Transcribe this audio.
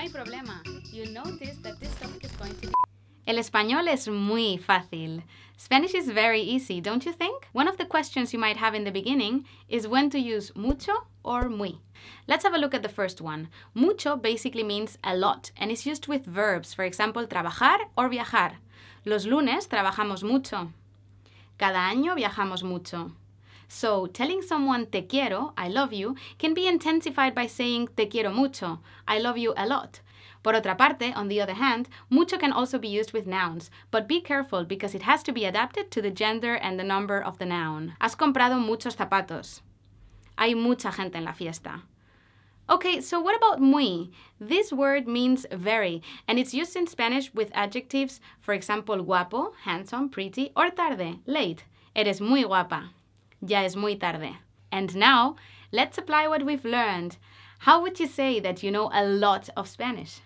hay problema. You'll notice that this topic is going to be El español es muy fácil. Spanish is very easy, don't you think? One of the questions you might have in the beginning is when to use mucho or muy. Let's have a look at the first one. Mucho basically means a lot and is used with verbs, for example, trabajar or viajar. Los lunes trabajamos mucho. Cada año viajamos mucho. So telling someone te quiero, I love you, can be intensified by saying te quiero mucho, I love you a lot. Por otra parte, on the other hand, mucho can also be used with nouns, but be careful because it has to be adapted to the gender and the number of the noun. Has comprado muchos zapatos. Hay mucha gente en la fiesta. Okay, so what about muy? This word means very, and it's used in Spanish with adjectives, for example, guapo, handsome, pretty, or tarde, late. Eres muy guapa ya es muy tarde. And now, let's apply what we've learned. How would you say that you know a lot of Spanish?